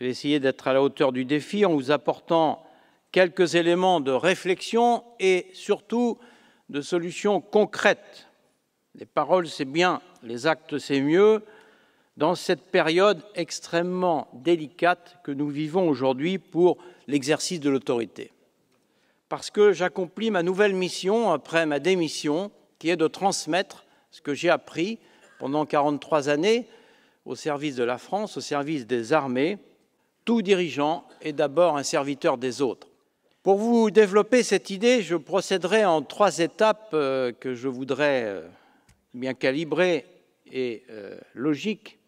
Je vais essayer d'être à la hauteur du défi en vous apportant quelques éléments de réflexion et surtout de solutions concrètes. Les paroles, c'est bien, les actes, c'est mieux. Dans cette période extrêmement délicate que nous vivons aujourd'hui pour l'exercice de l'autorité. Parce que j'accomplis ma nouvelle mission après ma démission, qui est de transmettre ce que j'ai appris pendant 43 années au service de la France, au service des armées, tout dirigeant est d'abord un serviteur des autres. Pour vous développer cette idée, je procéderai en trois étapes euh, que je voudrais euh, bien calibrer et euh, logiques.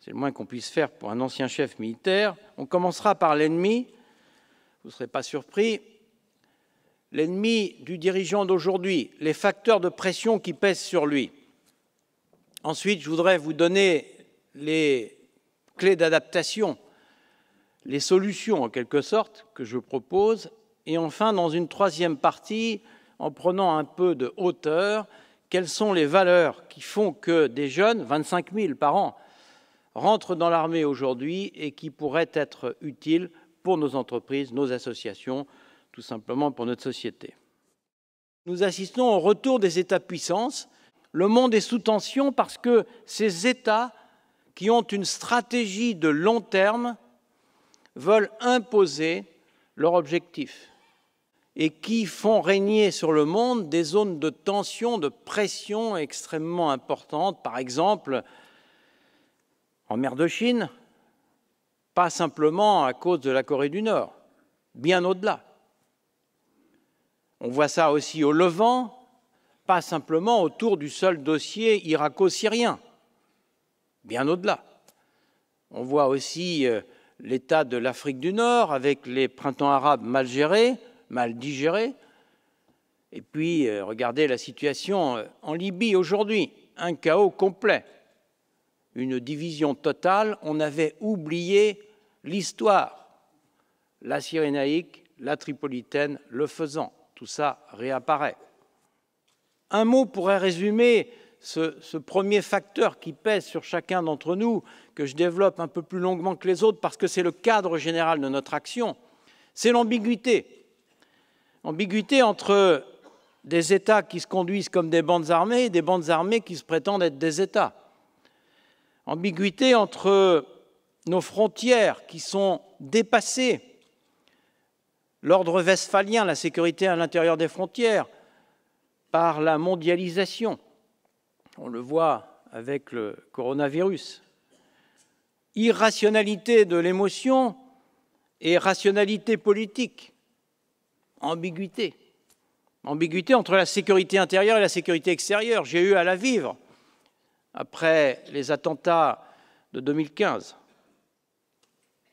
C'est le moins qu'on puisse faire pour un ancien chef militaire. On commencera par l'ennemi. Vous ne serez pas surpris. L'ennemi du dirigeant d'aujourd'hui, les facteurs de pression qui pèsent sur lui. Ensuite, je voudrais vous donner les clés d'adaptation les solutions en quelque sorte que je propose, et enfin dans une troisième partie, en prenant un peu de hauteur, quelles sont les valeurs qui font que des jeunes, 25 000 par an, rentrent dans l'armée aujourd'hui et qui pourraient être utiles pour nos entreprises, nos associations, tout simplement pour notre société. Nous assistons au retour des États-puissances. Le monde est sous tension parce que ces États qui ont une stratégie de long terme veulent imposer leur objectif et qui font régner sur le monde des zones de tension, de pression extrêmement importantes. Par exemple, en mer de Chine, pas simplement à cause de la Corée du Nord, bien au-delà. On voit ça aussi au Levant, pas simplement autour du seul dossier irako-syrien, bien au-delà. On voit aussi euh, l'état de l'Afrique du Nord, avec les printemps arabes mal gérés, mal digérés. Et puis, euh, regardez la situation euh, en Libye aujourd'hui, un chaos complet, une division totale. On avait oublié l'histoire, la Syrénaïque, la tripolitaine, le faisant. Tout ça réapparaît. Un mot pourrait résumer ce, premier facteur qui pèse sur chacun d'entre nous, que je développe un peu plus longuement que les autres parce que c'est le cadre général de notre action, c'est l'ambiguïté. Ambiguïté entre des États qui se conduisent comme des bandes armées et des bandes armées qui se prétendent être des États. Ambiguïté entre nos frontières qui sont dépassées. L'ordre westphalien, la sécurité à l'intérieur des frontières, par la mondialisation on le voit avec le coronavirus, irrationalité de l'émotion et rationalité politique, ambiguïté. Ambiguïté entre la sécurité intérieure et la sécurité extérieure. J'ai eu à la vivre après les attentats de 2015.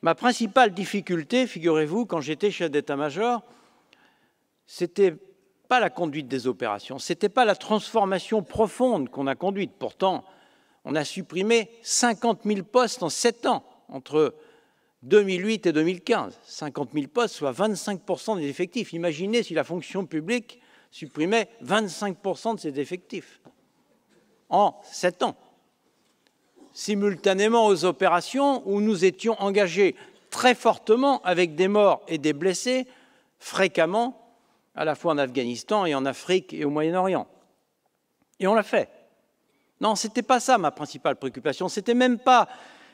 Ma principale difficulté, figurez-vous, quand j'étais chef d'état-major, c'était pas la conduite des opérations, ce n'était pas la transformation profonde qu'on a conduite. Pourtant, on a supprimé 50 000 postes en 7 ans, entre 2008 et 2015. 50 000 postes, soit 25 des effectifs. Imaginez si la fonction publique supprimait 25 de ses effectifs en 7 ans. Simultanément aux opérations où nous étions engagés très fortement avec des morts et des blessés fréquemment à la fois en Afghanistan et en Afrique et au Moyen-Orient. Et on l'a fait. Non, ce n'était pas ça ma principale préoccupation. Ce n'était même pas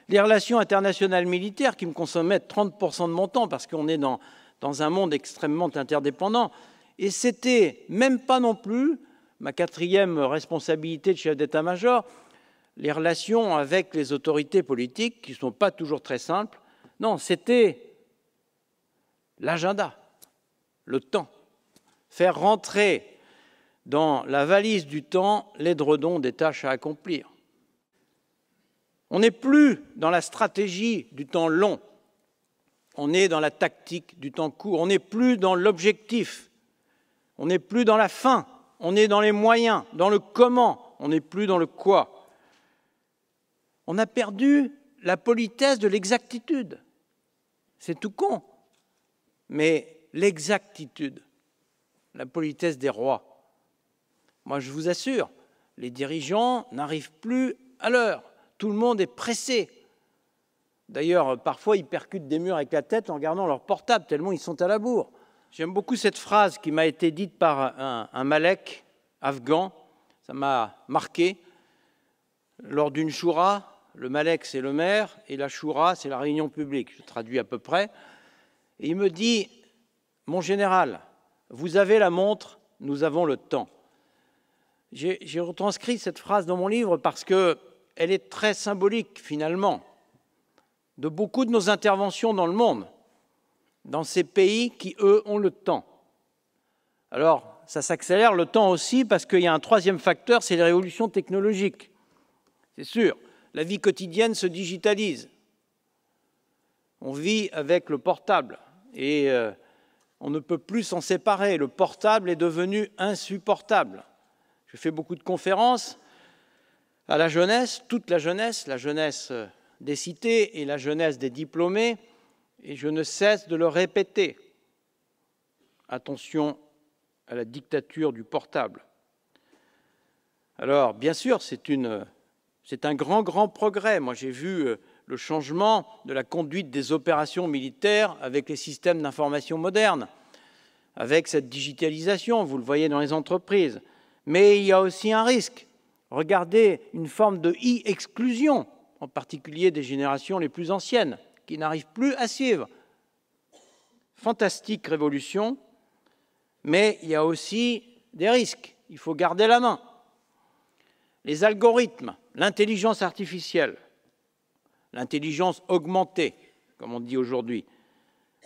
les relations internationales militaires qui me consommaient 30% de mon temps, parce qu'on est dans, dans un monde extrêmement interdépendant. Et c'était même pas non plus ma quatrième responsabilité de chef d'état-major, les relations avec les autorités politiques, qui ne sont pas toujours très simples. Non, c'était l'agenda, le temps faire rentrer dans la valise du temps l'édredon des tâches à accomplir. On n'est plus dans la stratégie du temps long, on est dans la tactique du temps court, on n'est plus dans l'objectif, on n'est plus dans la fin, on est dans les moyens, dans le comment, on n'est plus dans le quoi. On a perdu la politesse de l'exactitude. C'est tout con. Mais l'exactitude, la politesse des rois. Moi, je vous assure, les dirigeants n'arrivent plus à l'heure. Tout le monde est pressé. D'ailleurs, parfois, ils percutent des murs avec la tête en gardant leur portable, tellement ils sont à la bourre. J'aime beaucoup cette phrase qui m'a été dite par un, un Malek afghan. Ça m'a marqué. Lors d'une choura, le Malek, c'est le maire, et la choura, c'est la réunion publique. Je traduis à peu près. Et il me dit Mon général, vous avez la montre, nous avons le temps. J'ai retranscrit cette phrase dans mon livre parce qu'elle est très symbolique, finalement, de beaucoup de nos interventions dans le monde, dans ces pays qui, eux, ont le temps. Alors, ça s'accélère le temps aussi parce qu'il y a un troisième facteur, c'est les révolutions technologiques. C'est sûr, la vie quotidienne se digitalise. On vit avec le portable et euh, on ne peut plus s'en séparer. Le portable est devenu insupportable. Je fais beaucoup de conférences à la jeunesse, toute la jeunesse, la jeunesse des cités et la jeunesse des diplômés, et je ne cesse de le répéter. Attention à la dictature du portable. Alors, bien sûr, c'est un grand, grand progrès. Moi, j'ai vu euh, le changement de la conduite des opérations militaires avec les systèmes d'information modernes, avec cette digitalisation, vous le voyez dans les entreprises. Mais il y a aussi un risque. Regardez une forme de e-exclusion, en particulier des générations les plus anciennes, qui n'arrivent plus à suivre. Fantastique révolution, mais il y a aussi des risques. Il faut garder la main. Les algorithmes, l'intelligence artificielle, l'intelligence augmentée, comme on dit aujourd'hui,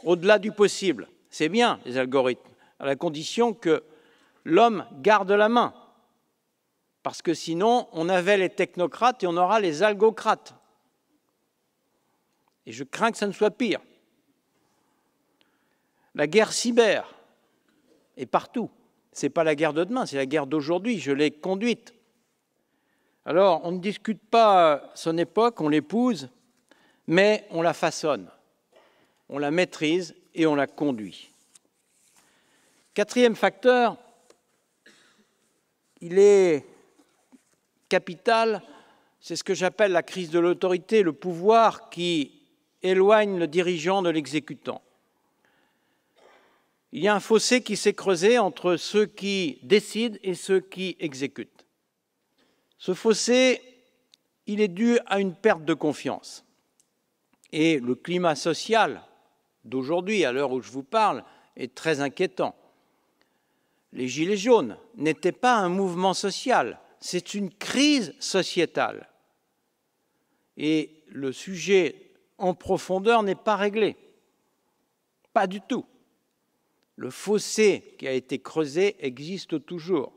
au-delà du possible. C'est bien, les algorithmes, à la condition que l'homme garde la main. Parce que sinon, on avait les technocrates et on aura les algocrates. Et je crains que ça ne soit pire. La guerre cyber est partout. Ce n'est pas la guerre de demain, c'est la guerre d'aujourd'hui. Je l'ai conduite. Alors, on ne discute pas son époque, on l'épouse mais on la façonne, on la maîtrise et on la conduit. Quatrième facteur, il est capital, c'est ce que j'appelle la crise de l'autorité, le pouvoir qui éloigne le dirigeant de l'exécutant. Il y a un fossé qui s'est creusé entre ceux qui décident et ceux qui exécutent. Ce fossé, il est dû à une perte de confiance. Et le climat social d'aujourd'hui, à l'heure où je vous parle, est très inquiétant. Les Gilets jaunes n'étaient pas un mouvement social, c'est une crise sociétale. Et le sujet en profondeur n'est pas réglé. Pas du tout. Le fossé qui a été creusé existe toujours.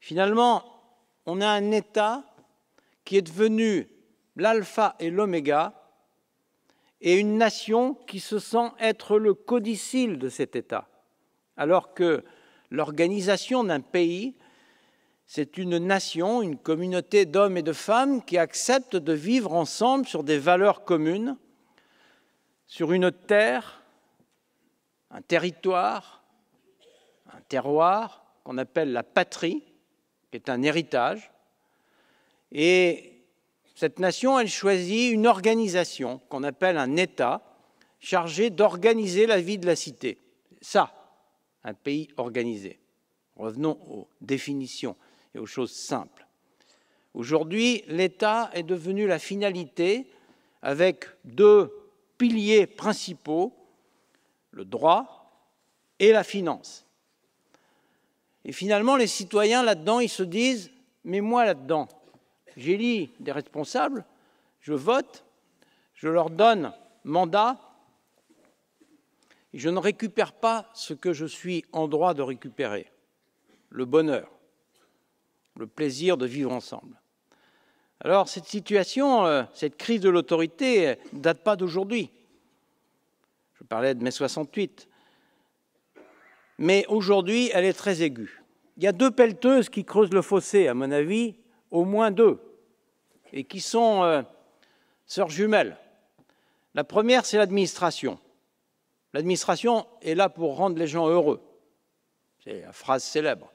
Finalement, on a un État qui est devenu l'alpha et l'oméga et une nation qui se sent être le codicile de cet État, alors que l'organisation d'un pays, c'est une nation, une communauté d'hommes et de femmes qui acceptent de vivre ensemble sur des valeurs communes, sur une terre, un territoire, un terroir qu'on appelle la patrie, qui est un héritage, et cette nation, elle choisit une organisation qu'on appelle un État chargé d'organiser la vie de la cité. Ça, un pays organisé. Revenons aux définitions et aux choses simples. Aujourd'hui, l'État est devenu la finalité avec deux piliers principaux, le droit et la finance. Et finalement, les citoyens là-dedans, ils se disent, mais moi là-dedans, j'élis des responsables, je vote, je leur donne mandat, et je ne récupère pas ce que je suis en droit de récupérer, le bonheur, le plaisir de vivre ensemble. Alors cette situation, euh, cette crise de l'autorité ne euh, date pas d'aujourd'hui. Je parlais de mai 68. Mais aujourd'hui, elle est très aiguë. Il y a deux pelleteuses qui creusent le fossé, à mon avis, au moins deux et qui sont euh, sœurs jumelles. La première, c'est l'administration. L'administration est là pour rendre les gens heureux. C'est la phrase célèbre,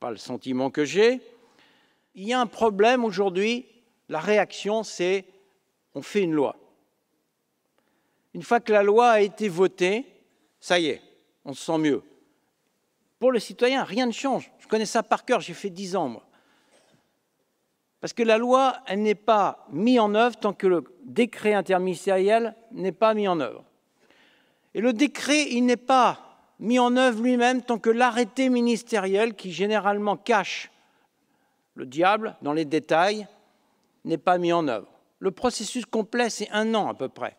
pas le sentiment que j'ai. Il y a un problème aujourd'hui, la réaction, c'est on fait une loi. Une fois que la loi a été votée, ça y est, on se sent mieux. Pour le citoyen, rien ne change. Je connais ça par cœur, j'ai fait dix ans, moi. Parce que la loi, elle n'est pas mise en œuvre tant que le décret interministériel n'est pas mis en œuvre. Et le décret, il n'est pas mis en œuvre lui-même tant que l'arrêté ministériel, qui généralement cache le diable dans les détails, n'est pas mis en œuvre. Le processus complet, c'est un an à peu près,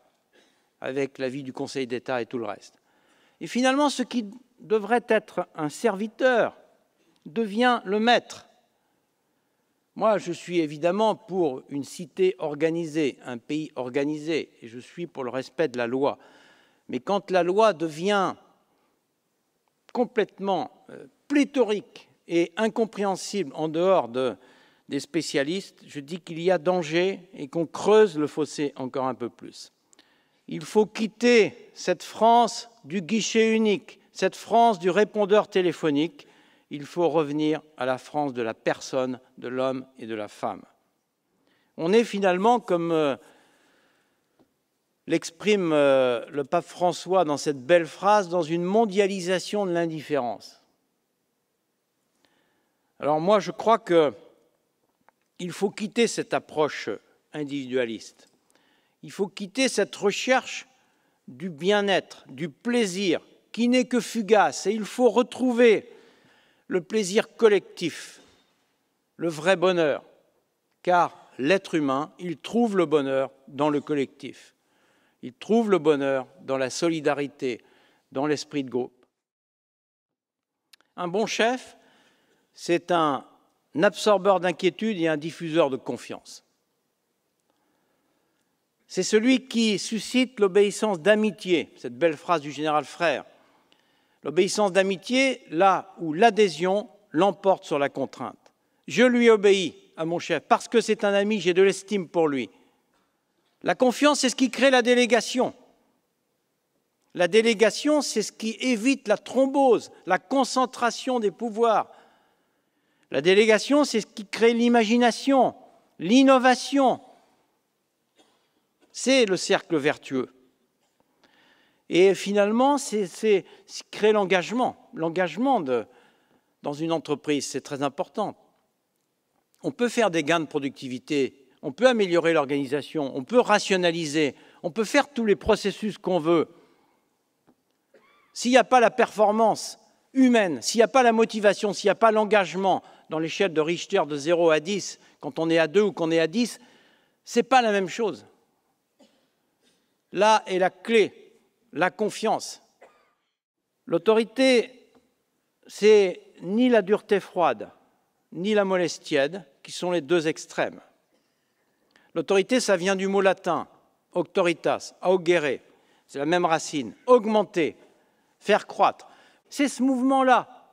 avec l'avis du Conseil d'État et tout le reste. Et finalement, ce qui devrait être un serviteur devient le maître. Moi, je suis évidemment pour une cité organisée, un pays organisé, et je suis pour le respect de la loi. Mais quand la loi devient complètement euh, pléthorique et incompréhensible en dehors des spécialistes, je dis qu'il y a danger et qu'on creuse le fossé encore un peu plus. Il faut quitter cette France du guichet unique, cette France du répondeur téléphonique, il faut revenir à la France de la personne, de l'homme et de la femme. On est finalement, comme euh, l'exprime euh, le pape François dans cette belle phrase, dans une mondialisation de l'indifférence. Alors moi, je crois que il faut quitter cette approche individualiste. Il faut quitter cette recherche du bien-être, du plaisir, qui n'est que fugace. Et il faut retrouver le plaisir collectif, le vrai bonheur, car l'être humain, il trouve le bonheur dans le collectif, il trouve le bonheur dans la solidarité, dans l'esprit de groupe. Un bon chef, c'est un absorbeur d'inquiétude et un diffuseur de confiance. C'est celui qui suscite l'obéissance d'amitié, cette belle phrase du général Frère, L'obéissance d'amitié, là où l'adhésion l'emporte sur la contrainte. Je lui obéis à mon chef parce que c'est un ami, j'ai de l'estime pour lui. La confiance, c'est ce qui crée la délégation. La délégation, c'est ce qui évite la thrombose, la concentration des pouvoirs. La délégation, c'est ce qui crée l'imagination, l'innovation. C'est le cercle vertueux. Et finalement, c'est créer l'engagement. L'engagement dans une entreprise, c'est très important. On peut faire des gains de productivité, on peut améliorer l'organisation, on peut rationaliser, on peut faire tous les processus qu'on veut. S'il n'y a pas la performance humaine, s'il n'y a pas la motivation, s'il n'y a pas l'engagement dans l'échelle de Richter de 0 à 10, quand on est à 2 ou qu'on est à 10, ce n'est pas la même chose. Là est la clé la confiance. L'autorité, c'est ni la dureté froide, ni la mollesse tiède, qui sont les deux extrêmes. L'autorité, ça vient du mot latin, auctoritas, augere, c'est la même racine, augmenter, faire croître. C'est ce mouvement-là.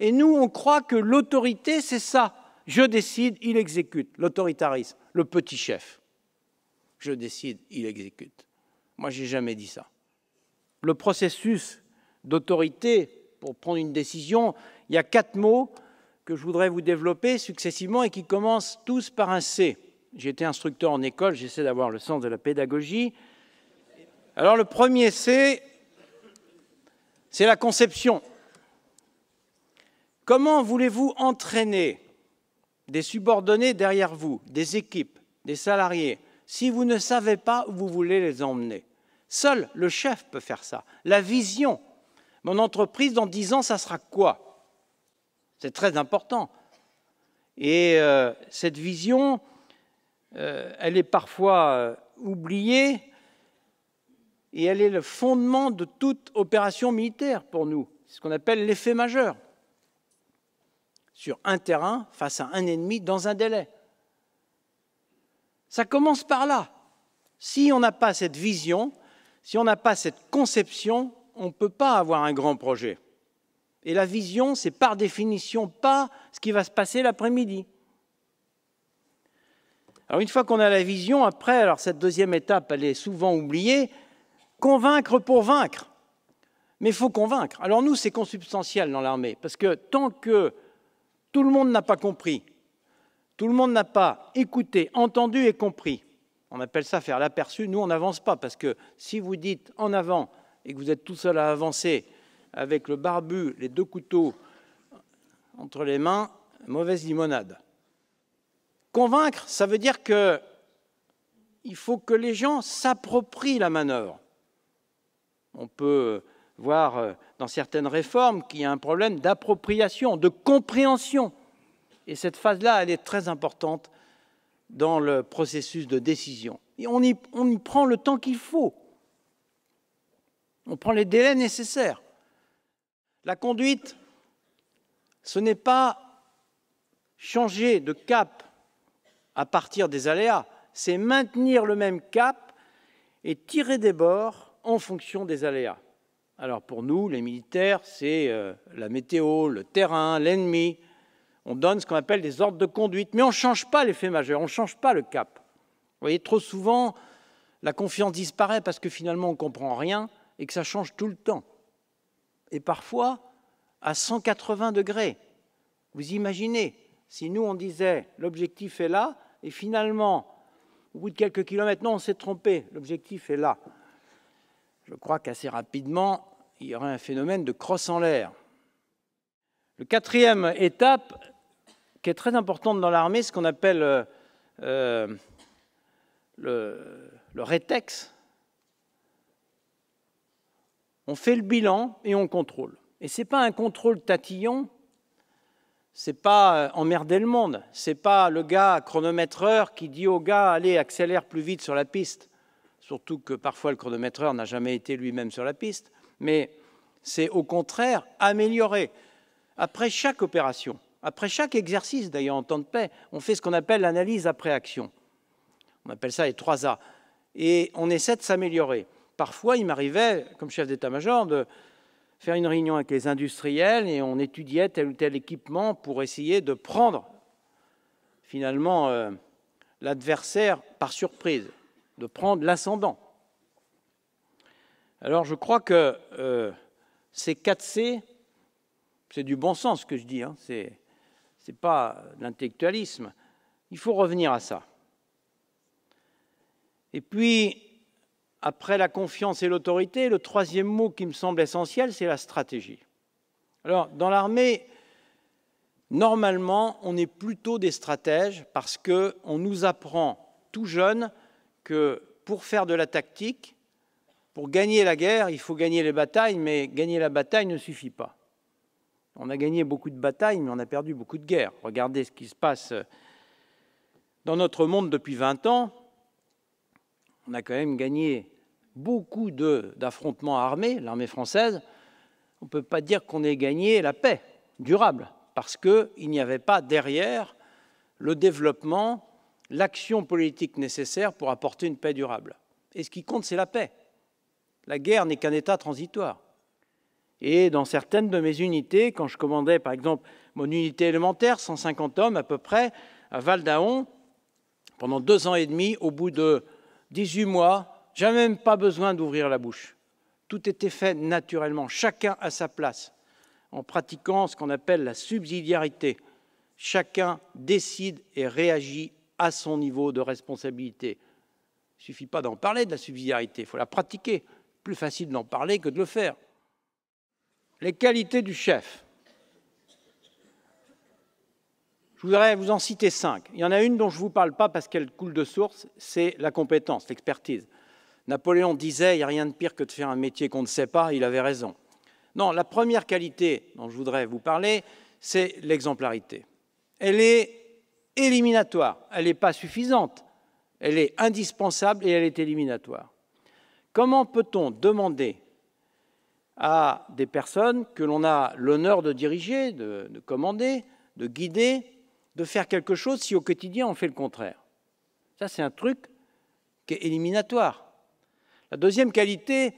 Et nous, on croit que l'autorité, c'est ça. Je décide, il exécute. L'autoritarisme, le petit chef. Je décide, il exécute. Moi, j'ai jamais dit ça le processus d'autorité pour prendre une décision, il y a quatre mots que je voudrais vous développer successivement et qui commencent tous par un C. J'ai été instructeur en école, j'essaie d'avoir le sens de la pédagogie. Alors le premier C, c'est la conception. Comment voulez-vous entraîner des subordonnés derrière vous, des équipes, des salariés, si vous ne savez pas où vous voulez les emmener Seul le chef peut faire ça. La vision. Mon entreprise, dans dix ans, ça sera quoi C'est très important. Et euh, cette vision, euh, elle est parfois euh, oubliée et elle est le fondement de toute opération militaire pour nous. C'est ce qu'on appelle l'effet majeur. Sur un terrain, face à un ennemi, dans un délai. Ça commence par là. Si on n'a pas cette vision, si on n'a pas cette conception, on ne peut pas avoir un grand projet. Et la vision, c'est par définition pas ce qui va se passer l'après-midi. Alors une fois qu'on a la vision, après, alors cette deuxième étape, elle est souvent oubliée, convaincre pour vaincre. Mais il faut convaincre. Alors nous, c'est consubstantiel dans l'armée, parce que tant que tout le monde n'a pas compris, tout le monde n'a pas écouté, entendu et compris, on appelle ça faire l'aperçu. Nous, on n'avance pas parce que si vous dites en avant et que vous êtes tout seul à avancer avec le barbu, les deux couteaux entre les mains, mauvaise limonade. Convaincre, ça veut dire que faut que les gens s'approprient la manœuvre. On peut voir euh, dans certaines réformes qu'il y a un problème d'appropriation, de compréhension. Et cette phase-là, elle est très importante dans le processus de décision. Et on, y, on y prend le temps qu'il faut. On prend les délais nécessaires. La conduite, ce n'est pas changer de cap à partir des aléas, c'est maintenir le même cap et tirer des bords en fonction des aléas. Alors pour nous, les militaires, c'est euh, la météo, le terrain, l'ennemi on donne ce qu'on appelle des ordres de conduite, mais on ne change pas l'effet majeur, on ne change pas le cap. Vous voyez, trop souvent, la confiance disparaît parce que finalement on ne comprend rien et que ça change tout le temps. Et parfois, à 180 degrés. Vous imaginez, si nous on disait l'objectif est là, et finalement, au bout de quelques kilomètres, non, on s'est trompé, l'objectif est là. Je crois qu'assez rapidement, il y aurait un phénomène de crosse en l'air. La quatrième étape, qui est très importante dans l'armée, ce qu'on appelle euh, euh, le, rétex. On fait le bilan et on contrôle. Et ce n'est pas un contrôle tatillon, ce n'est pas euh, emmerder le monde, ce n'est pas le gars chronométreur qui dit au gars allez accélère plus vite sur la piste, surtout que parfois le chronométreur n'a jamais été lui-même sur la piste, mais c'est au contraire améliorer après chaque opération. Après chaque exercice, d'ailleurs, en temps de paix, on fait ce qu'on appelle l'analyse après action. On appelle ça les trois A. Et on essaie de s'améliorer. Parfois, il m'arrivait, comme chef d'état-major, de faire une réunion avec les industriels et on étudiait tel ou tel équipement pour essayer de prendre, finalement, euh, l'adversaire par surprise, de prendre l'ascendant. Alors, je crois que euh, ces 4 C, c'est du bon sens ce que je dis, hein, c'est ce n'est pas l'intellectualisme. Il faut revenir à ça. Et puis, après la confiance et l'autorité, le troisième mot qui me semble essentiel, c'est la stratégie. Alors, dans l'armée, normalement, on est plutôt des stratèges parce qu'on nous apprend tout jeune que pour faire de la tactique, pour gagner la guerre, il faut gagner les batailles, mais gagner la bataille ne suffit pas. On a gagné beaucoup de batailles, mais on a perdu beaucoup de guerres. Regardez ce qui se passe dans notre monde depuis 20 ans. On a quand même gagné beaucoup d'affrontements armés, l'armée française. On ne peut pas dire qu'on ait gagné la paix durable, parce qu'il n'y avait pas derrière le développement, l'action politique nécessaire pour apporter une paix durable. Et ce qui compte, c'est la paix. La guerre n'est qu'un état transitoire. Et dans certaines de mes unités, quand je commandais par exemple mon unité élémentaire, 150 hommes à peu près, à Val d'Aon, pendant deux ans et demi, au bout de 18 mois, j'avais même pas besoin d'ouvrir la bouche. Tout était fait naturellement, chacun à sa place, en pratiquant ce qu'on appelle la subsidiarité. Chacun décide et réagit à son niveau de responsabilité. Il ne suffit pas d'en parler de la subsidiarité, il faut la pratiquer. Plus facile d'en parler que de le faire les qualités du chef. Je voudrais vous en citer cinq. Il y en a une dont je ne vous parle pas parce qu'elle coule de source, c'est la compétence, l'expertise. Napoléon disait, il n'y a rien de pire que de faire un métier qu'on ne sait pas, il avait raison. Non, la première qualité dont je voudrais vous parler, c'est l'exemplarité. Elle est éliminatoire, elle n'est pas suffisante, elle est indispensable et elle est éliminatoire. Comment peut-on demander à des personnes que l'on a l'honneur de diriger, de, commander, de guider, de faire quelque chose si au quotidien on fait le contraire. Ça, c'est un truc qui est éliminatoire. La deuxième qualité,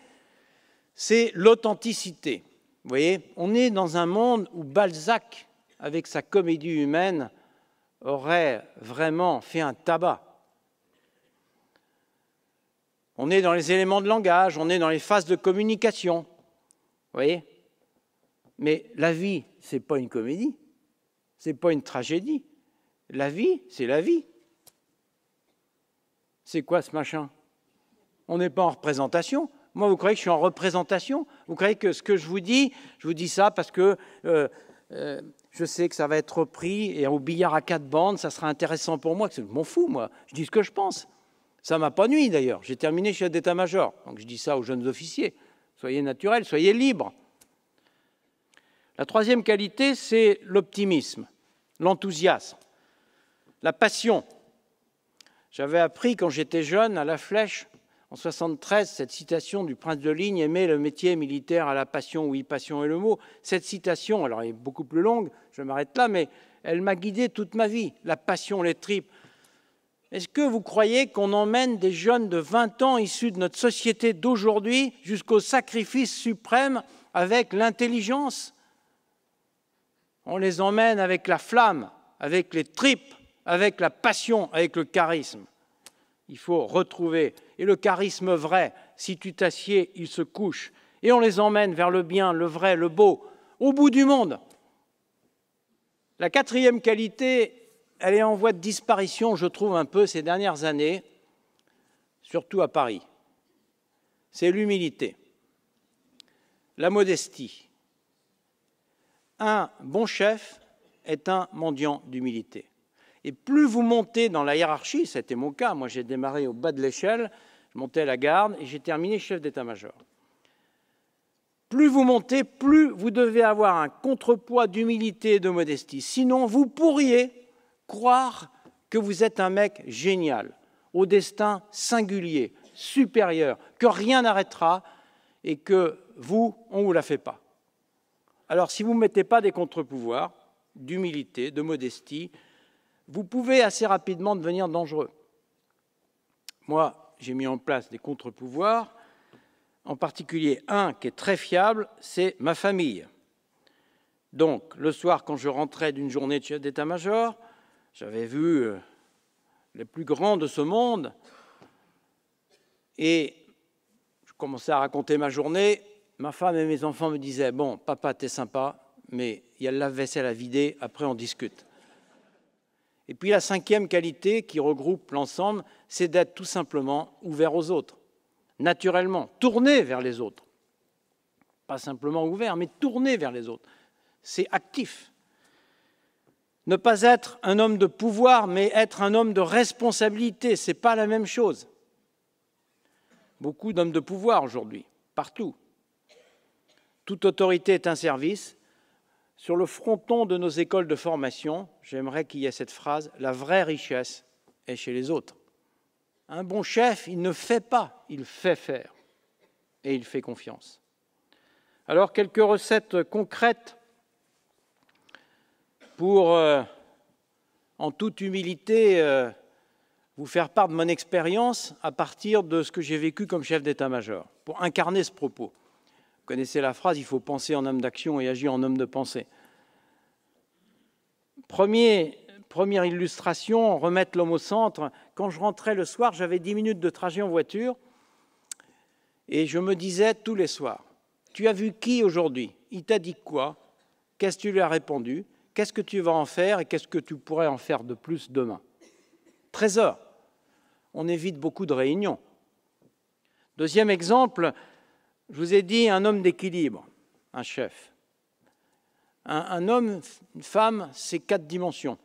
c'est l'authenticité. Vous voyez, on est dans un monde où Balzac, avec sa comédie humaine, aurait vraiment fait un tabac. On est dans les éléments de langage, on est dans les phases de communication voyez Mais la vie, ce n'est pas une comédie, ce n'est pas une tragédie. La vie, c'est la vie. C'est quoi ce machin On n'est pas en représentation. Moi, vous croyez que je suis en représentation Vous croyez que ce que je vous dis, je vous dis ça parce que euh, euh, je sais que ça va être repris et au billard à quatre bandes, ça sera intéressant pour moi. Je m'en fous, moi. Je dis ce que je pense. Ça m'a pas nuit, d'ailleurs. J'ai terminé chef d'état-major, donc je dis ça aux jeunes officiers. Soyez naturel, soyez libre. La troisième qualité, c'est l'optimisme, l'enthousiasme, la passion. J'avais appris quand j'étais jeune à La Flèche, en 73, cette citation du prince de Ligne aimait le métier militaire à la passion, oui, passion est le mot. Cette citation, alors elle est beaucoup plus longue, je m'arrête là, mais elle m'a guidé toute ma vie. La passion, les tripes, est-ce que vous croyez qu'on emmène des jeunes de 20 ans issus de notre société d'aujourd'hui jusqu'au sacrifice suprême avec l'intelligence On les emmène avec la flamme, avec les tripes, avec la passion, avec le charisme. Il faut retrouver. Et le charisme vrai, si tu t'assieds, il se couche. Et on les emmène vers le bien, le vrai, le beau, au bout du monde. La quatrième qualité elle est en voie de disparition, je trouve, un peu ces dernières années, surtout à Paris. C'est l'humilité, la modestie. Un bon chef est un mendiant d'humilité. Et plus vous montez dans la hiérarchie, c'était mon cas, moi j'ai démarré au bas de l'échelle, je montais à la garde et j'ai terminé chef d'état-major. Plus vous montez, plus vous devez avoir un contrepoids d'humilité et de modestie. Sinon, vous pourriez croire que vous êtes un mec génial, au destin singulier, supérieur, que rien n'arrêtera et que vous, on ne vous la fait pas. Alors si vous ne mettez pas des contre-pouvoirs, d'humilité, de modestie, vous pouvez assez rapidement devenir dangereux. Moi, j'ai mis en place des contre-pouvoirs, en particulier un qui est très fiable, c'est ma famille. Donc, le soir, quand je rentrais d'une journée de d'état-major, j'avais vu euh, les plus grands de ce monde et je commençais à raconter ma journée. Ma femme et mes enfants me disaient Bon, papa, t'es sympa, mais il y a la vaisselle à vider, après on discute. Et puis la cinquième qualité qui regroupe l'ensemble, c'est d'être tout simplement ouvert aux autres, naturellement, tourné vers les autres. Pas simplement ouvert, mais tourné vers les autres. C'est actif ne pas être un homme de pouvoir, mais être un homme de responsabilité, ce n'est pas la même chose. Beaucoup d'hommes de pouvoir aujourd'hui, partout. Toute autorité est un service. Sur le fronton de nos écoles de formation, j'aimerais qu'il y ait cette phrase, la vraie richesse est chez les autres. Un bon chef, il ne fait pas, il fait faire. Et il fait confiance. Alors, quelques recettes concrètes pour, euh, en toute humilité, euh, vous faire part de mon expérience à partir de ce que j'ai vécu comme chef d'état-major, pour incarner ce propos. Vous connaissez la phrase, il faut penser en homme d'action et agir en homme de pensée. Premier, première illustration, remettre l'homme au centre. Quand je rentrais le soir, j'avais 10 minutes de trajet en voiture et je me disais tous les soirs, tu as vu qui aujourd'hui Il t'a dit quoi Qu'est-ce que tu lui as répondu Qu'est-ce que tu vas en faire et qu'est-ce que tu pourrais en faire de plus demain Trésor. On évite beaucoup de réunions. Deuxième exemple, je vous ai dit un homme d'équilibre, un chef. Un, homme, une femme, c'est quatre dimensions.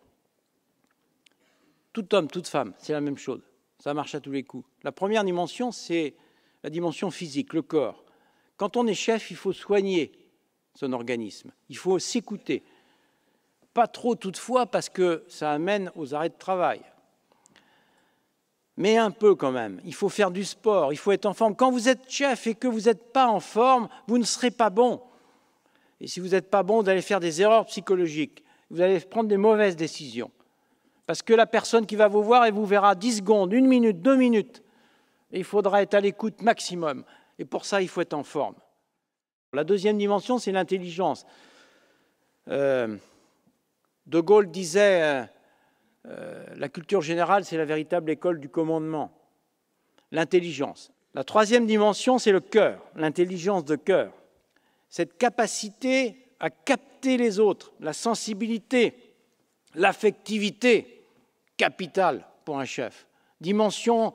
Tout homme, toute femme, c'est la même chose. Ça marche à tous les coups. La première dimension, c'est la dimension physique, le corps. Quand on est chef, il faut soigner son organisme. Il faut s'écouter. Pas trop toutefois parce que ça amène aux arrêts de travail. Mais un peu quand même. Il faut faire du sport, il faut être en forme. Quand vous êtes chef et que vous n'êtes pas en forme, vous ne serez pas bon. Et si vous n'êtes pas bon, vous allez faire des erreurs psychologiques. Vous allez prendre des mauvaises décisions. Parce que la personne qui va vous voir, elle vous verra 10 secondes, une minute, deux minutes. Et il faudra être à l'écoute maximum. Et pour ça, il faut être en forme. La deuxième dimension, c'est l'intelligence. Euh, de Gaulle disait euh, euh, La culture générale, c'est la véritable école du commandement, l'intelligence. La troisième dimension, c'est le cœur, l'intelligence de cœur. Cette capacité à capter les autres, la sensibilité, l'affectivité, capitale pour un chef. Dimension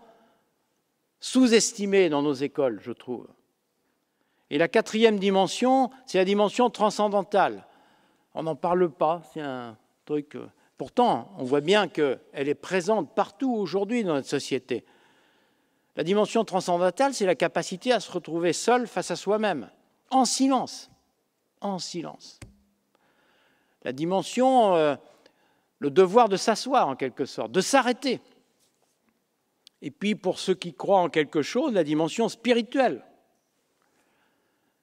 sous-estimée dans nos écoles, je trouve. Et la quatrième dimension, c'est la dimension transcendantale, on n'en parle pas, c'est un truc... Euh, pourtant, on voit bien qu'elle est présente partout aujourd'hui dans notre société. La dimension transcendantale, c'est la capacité à se retrouver seul face à soi-même, en silence, en silence. La dimension, euh, le devoir de s'asseoir en quelque sorte, de s'arrêter. Et puis pour ceux qui croient en quelque chose, la dimension spirituelle.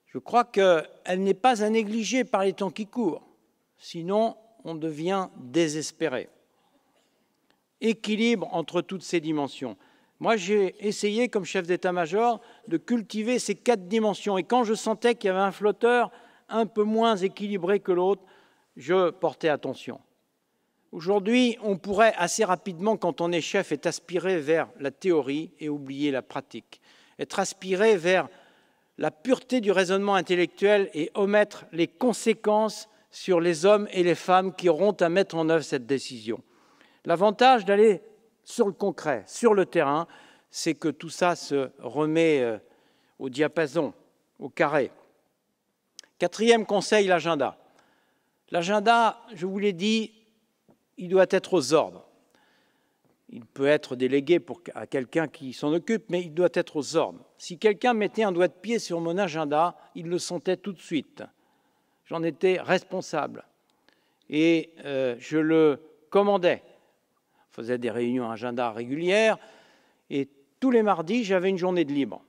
Je crois qu'elle n'est pas à négliger par les temps qui courent. Sinon, on devient désespéré. Équilibre entre toutes ces dimensions. Moi, j'ai essayé, comme chef d'état-major, de cultiver ces quatre dimensions. Et quand je sentais qu'il y avait un flotteur un peu moins équilibré que l'autre, je portais attention. Aujourd'hui, on pourrait assez rapidement, quand on est chef, être aspiré vers la théorie et oublier la pratique. Être aspiré vers la pureté du raisonnement intellectuel et omettre les conséquences sur les hommes et les femmes qui auront à mettre en œuvre cette décision. L'avantage d'aller sur le concret, sur le terrain, c'est que tout ça se remet euh, au diapason, au carré. Quatrième conseil, l'agenda. L'agenda, je vous l'ai dit, il doit être aux ordres. Il peut être délégué à quelqu'un qui s'en occupe, mais il doit être aux ordres. Si quelqu'un mettait un doigt de pied sur mon agenda, il le sentait tout de suite j'en étais responsable. Et euh, je le commandais. Je faisait des réunions agenda régulière. Et tous les mardis, j'avais une journée de libre.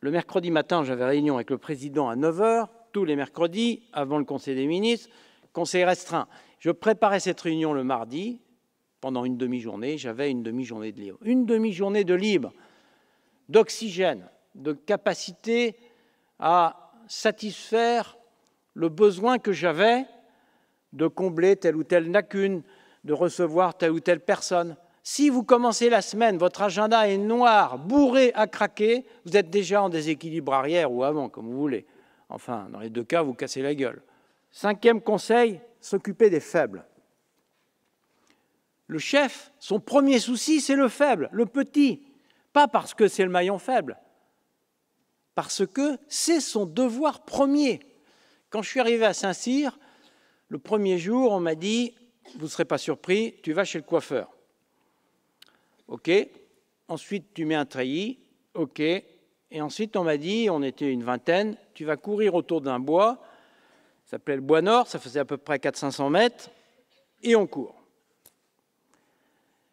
Le mercredi matin, j'avais réunion avec le président à 9h, tous les mercredis, avant le Conseil des ministres, conseil restreint. Je préparais cette réunion le mardi, pendant une demi-journée, j'avais une demi-journée de libre. Une demi-journée de libre, d'oxygène, de capacité à satisfaire le besoin que j'avais de combler telle ou telle lacune, de recevoir telle ou telle personne. Si vous commencez la semaine, votre agenda est noir, bourré à craquer, vous êtes déjà en déséquilibre arrière ou avant, comme vous voulez. Enfin, dans les deux cas, vous cassez la gueule. Cinquième conseil, s'occuper des faibles. Le chef, son premier souci, c'est le faible, le petit. Pas parce que c'est le maillon faible, parce que c'est son devoir premier. Quand je suis arrivé à Saint-Cyr, le premier jour, on m'a dit, vous ne serez pas surpris, tu vas chez le coiffeur. OK. Ensuite, tu mets un treillis. OK. Et ensuite, on m'a dit, on était une vingtaine, tu vas courir autour d'un bois. Ça s'appelait le bois nord, ça faisait à peu près 400-500 mètres. Et on court.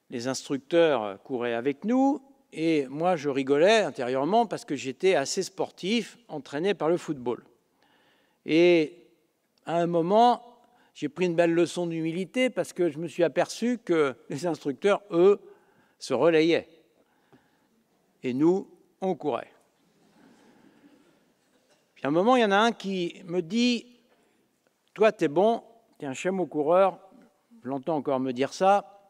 Les instructeurs couraient avec nous. Et moi, je rigolais intérieurement parce que j'étais assez sportif, entraîné par le football. Et à un moment, j'ai pris une belle leçon d'humilité parce que je me suis aperçu que les instructeurs, eux, se relayaient. Et nous, on courait. Puis à un moment, il y en a un qui me dit Toi, t'es bon, t'es un chameau coureur. Je l'entends encore me dire ça.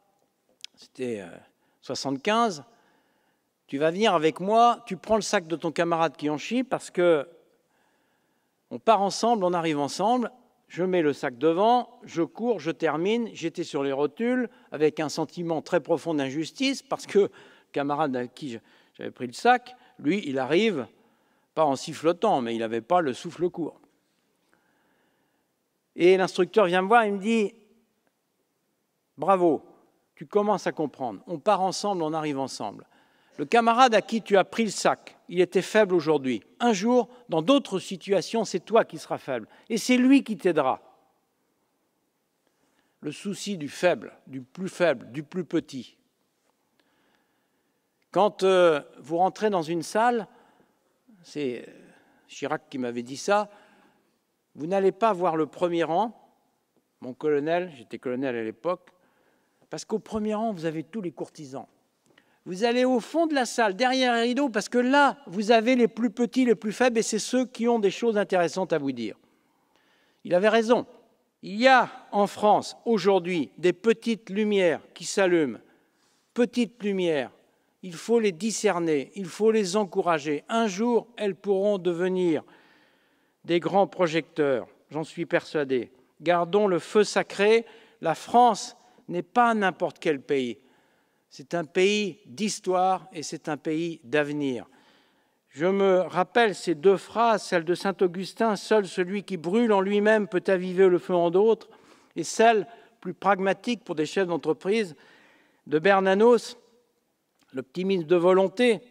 C'était 75. Euh, tu vas venir avec moi, tu prends le sac de ton camarade qui en chie parce que on part ensemble, on arrive ensemble, je mets le sac devant, je cours, je termine, j'étais sur les rotules avec un sentiment très profond d'injustice parce que le camarade à qui j'avais pris le sac, lui, il arrive pas en sifflotant, mais il n'avait pas le souffle court. Et l'instructeur vient me voir, il me dit Bravo, tu commences à comprendre. On part ensemble, on arrive ensemble. Le camarade à qui tu as pris le sac, il était faible aujourd'hui. Un jour, dans d'autres situations, c'est toi qui seras faible. Et c'est lui qui t'aidera. Le souci du faible, du plus faible, du plus petit. Quand euh, vous rentrez dans une salle, c'est euh, Chirac qui m'avait dit ça, vous n'allez pas voir le premier rang, mon colonel, j'étais colonel à l'époque, parce qu'au premier rang, vous avez tous les courtisans. Vous allez au fond de la salle, derrière les rideaux, parce que là, vous avez les plus petits, les plus faibles, et c'est ceux qui ont des choses intéressantes à vous dire. Il avait raison. Il y a en France aujourd'hui des petites lumières qui s'allument, petites lumières. Il faut les discerner, il faut les encourager. Un jour, elles pourront devenir des grands projecteurs, j'en suis persuadé. Gardons le feu sacré. La France n'est pas n'importe quel pays. C'est un pays d'histoire et c'est un pays d'avenir. Je me rappelle ces deux phrases, celle de saint Augustin, Seul celui qui brûle en lui-même peut aviver le feu en d'autres, et celle plus pragmatique pour des chefs d'entreprise de Bernanos, l'optimisme de volonté.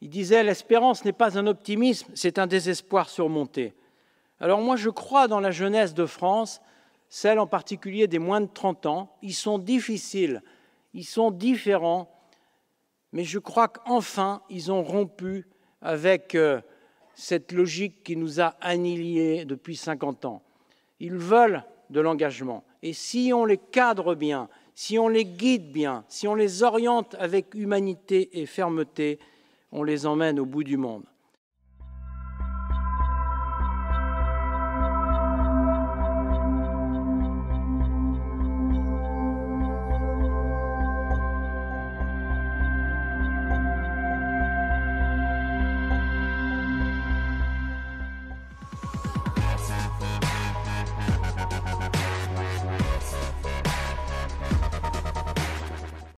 Il disait, l'espérance n'est pas un optimisme, c'est un désespoir surmonté. Alors moi, je crois dans la jeunesse de France, celle en particulier des moins de 30 ans. Ils sont difficiles ils sont différents, mais je crois qu'enfin, ils ont rompu avec euh, cette logique qui nous a annihilés depuis 50 ans. Ils veulent de l'engagement. Et si on les cadre bien, si on les guide bien, si on les oriente avec humanité et fermeté, on les emmène au bout du monde.